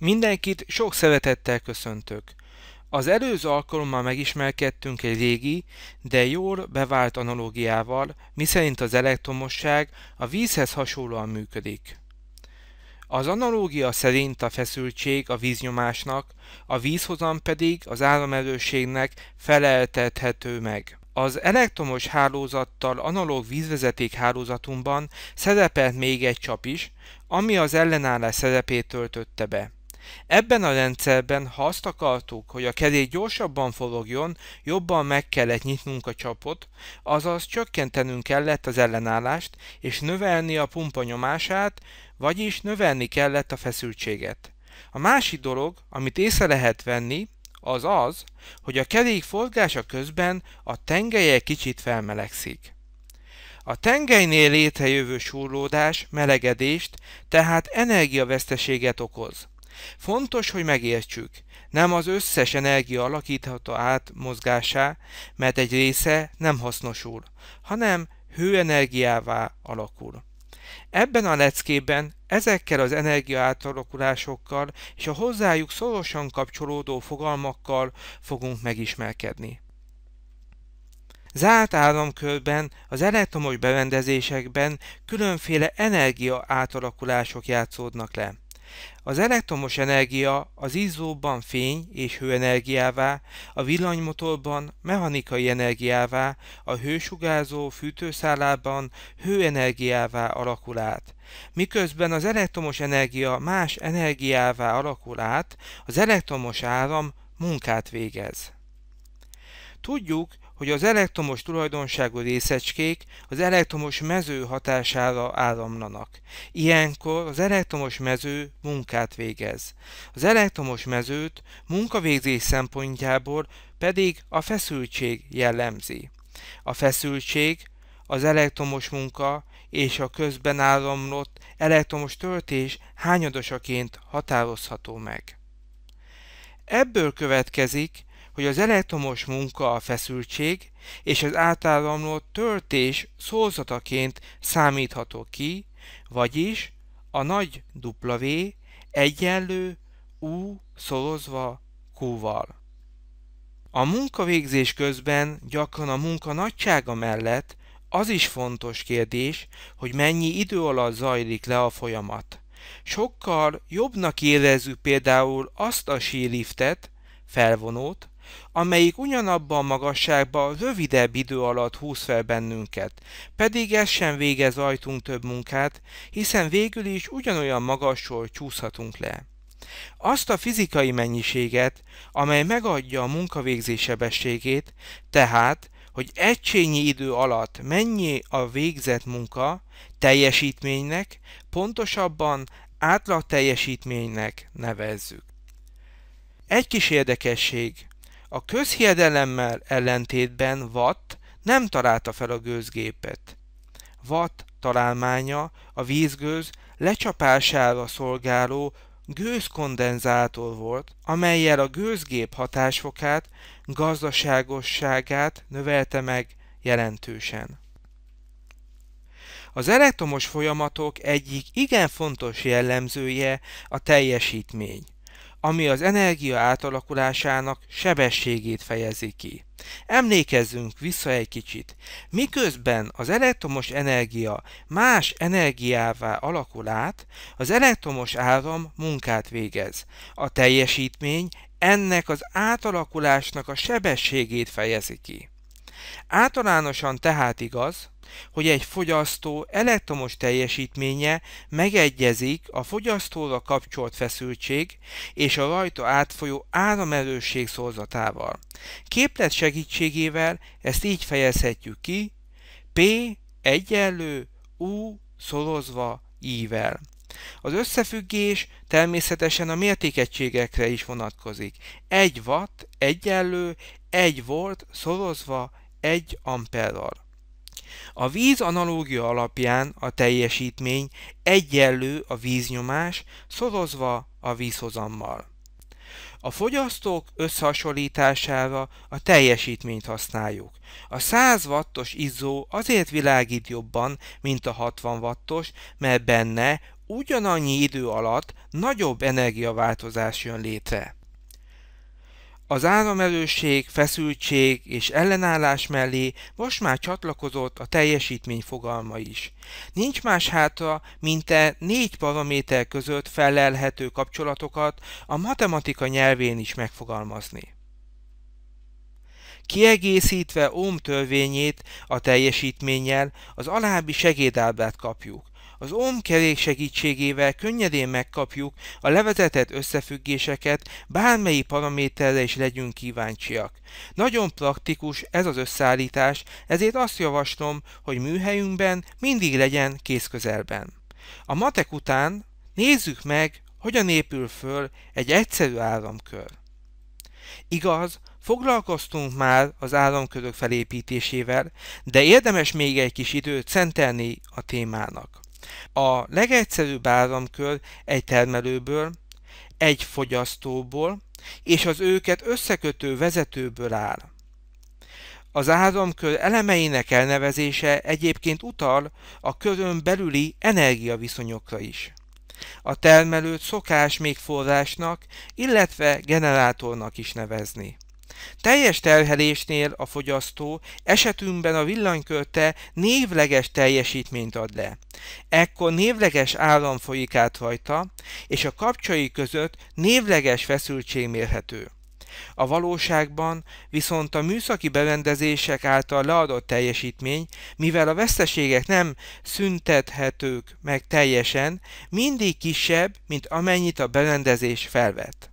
Mindenkit sok szeretettel köszöntök. Az előző alkalommal megismerkedtünk egy régi, de jól bevált analógiával, miszerint az elektromosság a vízhez hasonlóan működik. Az analógia szerint a feszültség a víznyomásnak, a vízhozam pedig az áramerősségnek feleltethető meg. Az elektromos hálózattal analóg vízvezeték hálózatunkban szerepelt még egy csap is, ami az ellenállás szerepét töltötte be. Ebben a rendszerben, ha azt akartuk, hogy a kerék gyorsabban forogjon, jobban meg kellett nyitnunk a csapot, azaz csökkentenünk kellett az ellenállást, és növelni a pumpa nyomását, vagyis növelni kellett a feszültséget. A másik dolog, amit észre lehet venni, az az, hogy a kerék forgása közben a tengelye kicsit felmelegszik. A tengelynél létrejövő súrlódás melegedést, tehát energiaveszteséget okoz. Fontos, hogy megértsük, nem az összes energia alakítható át mozgásá, mert egy része nem hasznosul, hanem hőenergiává alakul. Ebben a leckében ezekkel az energiaátalakulásokkal és a hozzájuk szorosan kapcsolódó fogalmakkal fogunk megismerkedni. Zárt áramkörben, az elektromos berendezésekben különféle energia átalakulások játszódnak le. Az elektromos energia az izzóban fény és hőenergiává, a villanymotorban mechanikai energiává, a hősugárzó fűtőszálában hőenergiává alakul át. Miközben az elektromos energia más energiává alakul át, az elektromos áram munkát végez. Tudjuk, hogy az elektromos tulajdonságú részecskék az elektromos mező hatására áramlanak. Ilyenkor az elektromos mező munkát végez. Az elektromos mezőt munkavégzés szempontjából pedig a feszültség jellemzi. A feszültség az elektromos munka és a közben áramlott elektromos töltés hányadosaként határozható meg. Ebből következik, hogy az elektromos munka a feszültség, és az átáramló töltés szózataként számítható ki, vagyis a nagy W egyenlő U szorozva Q-val. A munkavégzés közben gyakran a munka nagysága mellett az is fontos kérdés, hogy mennyi idő alatt zajlik le a folyamat. Sokkal jobbnak érezzük például azt a síliftet, felvonót, amelyik ugyanabban a magasságban rövidebb idő alatt húz fel bennünket, pedig ez sem végez ajtunk több munkát, hiszen végül is ugyanolyan magasról csúszhatunk le. Azt a fizikai mennyiséget, amely megadja a munkavégzés sebességét, tehát, hogy egységnyi idő alatt mennyi a végzett munka teljesítménynek, pontosabban átlag teljesítménynek nevezzük. Egy kis érdekesség, a közhiedelemmel ellentétben Watt nem találta fel a gőzgépet. Watt találmánya a vízgőz lecsapására szolgáló gőzkondenzátor volt, amelyel a gőzgép hatásfokát, gazdaságosságát növelte meg jelentősen. Az elektromos folyamatok egyik igen fontos jellemzője a teljesítmény ami az energia átalakulásának sebességét fejezi ki. Emlékezzünk vissza egy kicsit. Miközben az elektromos energia más energiává alakul át, az elektromos áram munkát végez. A teljesítmény ennek az átalakulásnak a sebességét fejezi ki. Általánosan tehát igaz, hogy egy fogyasztó elektromos teljesítménye megegyezik a fogyasztóra kapcsolt feszültség és a rajta átfolyó áramerősség szorzatával. Képlet segítségével ezt így fejezhetjük ki, P egyenlő U szorozva I-vel. Az összefüggés természetesen a mértékegységekre is vonatkozik. 1 watt egyenlő 1 volt szorozva 1 amperral. A víz analógia alapján a teljesítmény egyenlő a víznyomás szorozva a vízhozammal. A fogyasztók összehasonlításával a teljesítményt használjuk. A 100 wattos izzó azért világít jobban, mint a 60 wattos, mert benne ugyanannyi idő alatt nagyobb energiaváltozás jön létre. Az áramerőség, feszültség és ellenállás mellé most már csatlakozott a teljesítmény fogalma is. Nincs más hátra, mint e négy paraméter között felelhető kapcsolatokat a matematika nyelvén is megfogalmazni. Kiegészítve Ohm törvényét a teljesítménnyel az alábbi segédábrát kapjuk, az kerék segítségével könnyedén megkapjuk a levezetett összefüggéseket, bármelyi paraméterre is legyünk kíváncsiak. Nagyon praktikus ez az összeállítás, ezért azt javaslom, hogy műhelyünkben mindig legyen kézközelben. A matek után nézzük meg, hogyan épül föl egy egyszerű áramkör. Igaz, foglalkoztunk már az áramkörök felépítésével, de érdemes még egy kis időt szentelni a témának. A legegyszerűbb áramkör egy termelőből, egy fogyasztóból és az őket összekötő vezetőből áll. Az áramkör elemeinek elnevezése egyébként utal a körön belüli energiaviszonyokra is. A termelőt szokás még forrásnak, illetve generátornak is nevezni. Teljes terhelésnél a fogyasztó esetünkben a villanykörte névleges teljesítményt ad le. Ekkor névleges állam folyik át rajta, és a kapcsai között névleges feszültség mérhető. A valóságban viszont a műszaki berendezések által leadott teljesítmény, mivel a veszteségek nem szüntethetők meg teljesen, mindig kisebb, mint amennyit a berendezés felvett.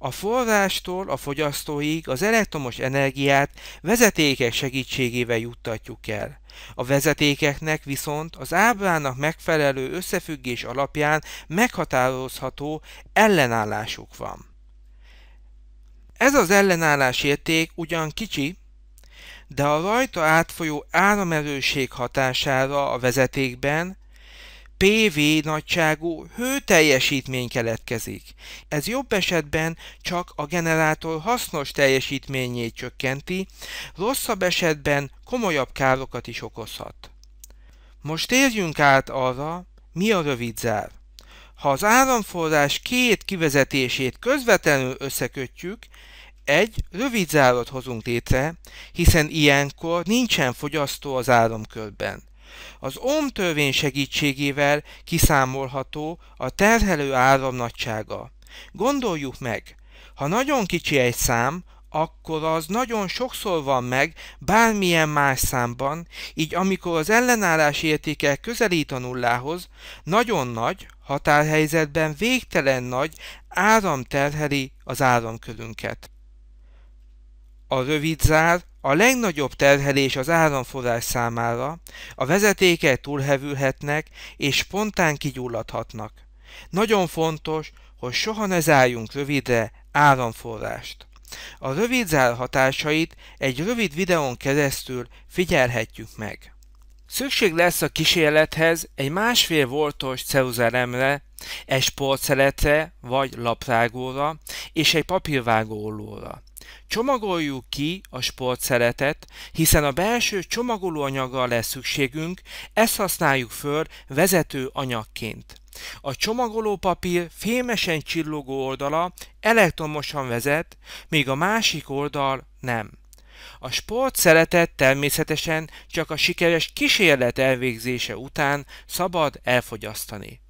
A forrástól a fogyasztóig az elektromos energiát vezetékek segítségével juttatjuk el. A vezetékeknek viszont az ábrának megfelelő összefüggés alapján meghatározható ellenállásuk van. Ez az ellenállás érték ugyan kicsi, de a rajta átfolyó áramerőség hatására a vezetékben PV nagyságú hőteljesítmény keletkezik. Ez jobb esetben csak a generátor hasznos teljesítményét csökkenti, rosszabb esetben komolyabb károkat is okozhat. Most térjünk át arra, mi a rövidzár. Ha az áramforrás két kivezetését közvetlenül összekötjük, egy rövid zárat hozunk létre, hiszen ilyenkor nincsen fogyasztó az áramkörben. Az ohm törvény segítségével kiszámolható a terhelő áram nagysága. Gondoljuk meg, ha nagyon kicsi egy szám, akkor az nagyon sokszor van meg bármilyen más számban, így amikor az ellenállás értéke közelít a nullához, nagyon nagy, határhelyzetben végtelen nagy áram terheli az áramkörünket a zár, a legnagyobb terhelés az áramforrás számára, a vezetékek túlhevülhetnek és spontán kigyulladhatnak. Nagyon fontos, hogy soha ne zárjunk rövidre áramforrást. A rövid zár hatásait egy rövid videón keresztül figyelhetjük meg. Szükség lesz a kísérlethez egy másfél voltos ceruzelemre, egy sportszeletre vagy laprágóra és egy papírvágóolóra. Csomagoljuk ki a sportszeretet, hiszen a belső csomagolóanyaggal lesz szükségünk, ezt használjuk föl vezető anyagként. A csomagolópapír fémesen csillogó oldala elektromosan vezet, míg a másik oldal nem. A sport szeretet természetesen csak a sikeres kísérlet elvégzése után szabad elfogyasztani.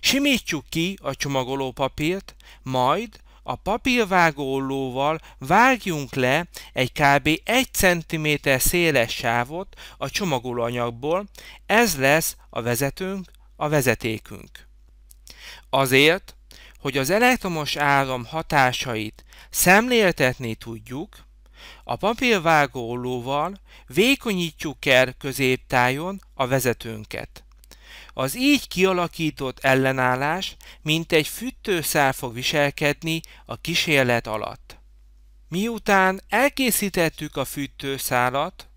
Simítjuk ki a csomagolópapírt, majd a papírvágóollóval vágjunk le egy kb. 1 cm széles sávot a csomagolóanyagból, ez lesz a vezetőnk, a vezetékünk. Azért, hogy az elektromos áram hatásait szemléltetni tudjuk, a papírvágóollóval vékonyítjuk el középtájon a vezetőnket. Az így kialakított ellenállás, mint egy fűtőszál fog viselkedni a kísérlet alatt. Miután elkészítettük a fűtőszálat,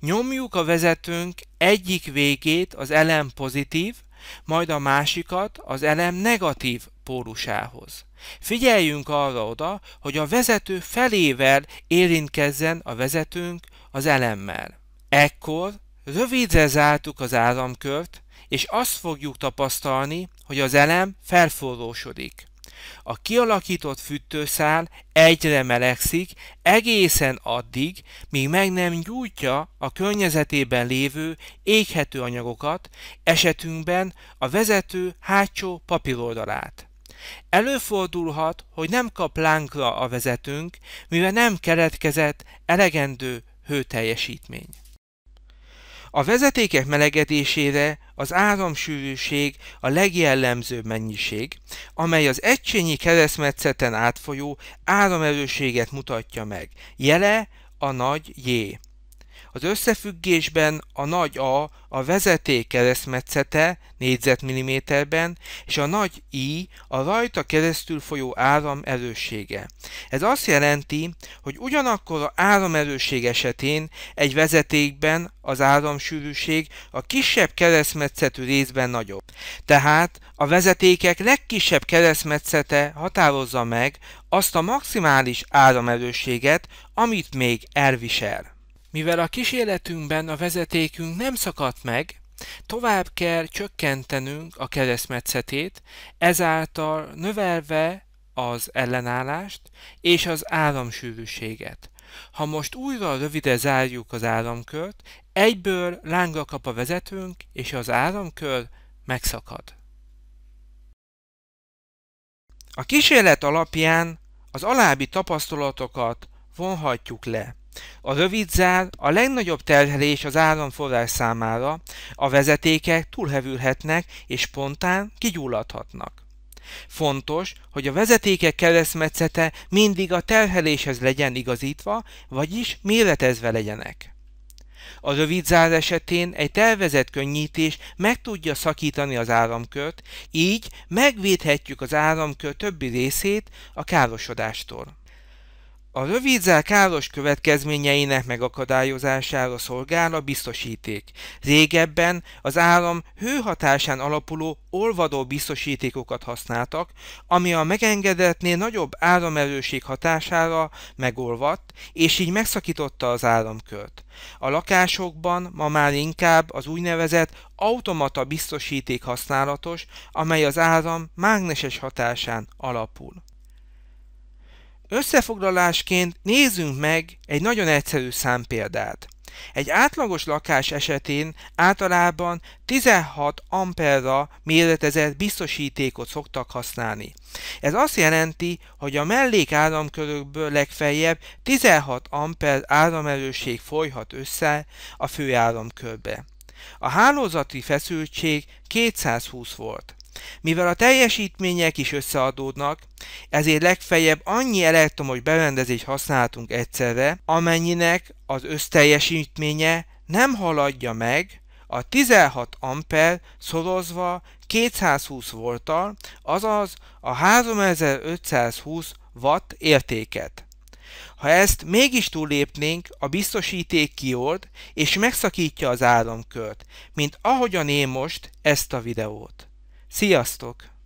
nyomjuk a vezetőnk egyik végét az elem pozitív, majd a másikat az elem negatív pólusához. Figyeljünk arra oda, hogy a vezető felével érintkezzen a vezetőnk az elemmel. Ekkor rövidre zártuk az áramkört, és azt fogjuk tapasztalni, hogy az elem felforrósodik. A kialakított fűtőszál egyre melegszik egészen addig, míg meg nem gyújtja a környezetében lévő éghető anyagokat, esetünkben a vezető hátsó papíroldalát. Előfordulhat, hogy nem kap lángra a vezetőnk, mivel nem keletkezett elegendő hőteljesítmény. A vezetékek melegedésére az áramsűrűség a legjellemzőbb mennyiség, amely az egycsényi keresztmetszeten átfolyó áramerősséget mutatja meg. Jele a nagy J. Az összefüggésben a nagy A a vezeték keresztmetszete négyzetmilliméterben, és a nagy I a rajta keresztül folyó áram erőssége. Ez azt jelenti, hogy ugyanakkor a áramerősség esetén egy vezetékben az áramsűrűség a kisebb keresztmetszetű részben nagyobb. Tehát a vezetékek legkisebb keresztmetszete határozza meg azt a maximális áramerősséget, amit még elvisel. Mivel a kísérletünkben a vezetékünk nem szakadt meg, tovább kell csökkentenünk a keresztmetszetét, ezáltal növelve az ellenállást és az áramsűrűséget. Ha most újra rövide zárjuk az áramkört, egyből lángra kap a vezetőnk, és az áramkör megszakad. A kísérlet alapján az alábbi tapasztalatokat vonhatjuk le. A zár a legnagyobb terhelés az áramforrás számára, a vezetékek túlhevülhetnek és spontán kigyulladhatnak. Fontos, hogy a vezetékek keresztmetszete mindig a terheléshez legyen igazítva, vagyis méretezve legyenek. A zár esetén egy tervezett könnyítés meg tudja szakítani az áramkört, így megvédhetjük az áramkör többi részét a károsodástól. A rövidzel káros következményeinek megakadályozására szolgál a biztosíték. Régebben az állam hőhatásán alapuló olvadó biztosítékokat használtak, ami a megengedetnél nagyobb áramerőség hatására megolvadt, és így megszakította az áramkört. A lakásokban ma már inkább az úgynevezett automata biztosíték használatos, amely az áram mágneses hatásán alapul. Összefoglalásként nézzünk meg egy nagyon egyszerű számpéldát. Egy átlagos lakás esetén általában 16 amperra méretezett biztosítékot szoktak használni. Ez azt jelenti, hogy a mellékáramkörökből legfeljebb 16 amper áramerőség folyhat össze a főáramkörbe. A hálózati feszültség 220 volt. Mivel a teljesítmények is összeadódnak, ezért legfeljebb annyi elektromos berendezést használhatunk egyszerre, amennyinek az összteljesítménye nem haladja meg a 16 amper szorozva 220 volttal, azaz a 3520 watt értéket. Ha ezt mégis túllépnénk, a biztosíték kiold, és megszakítja az áramkört, mint ahogyan én most ezt a videót. Sziasztok!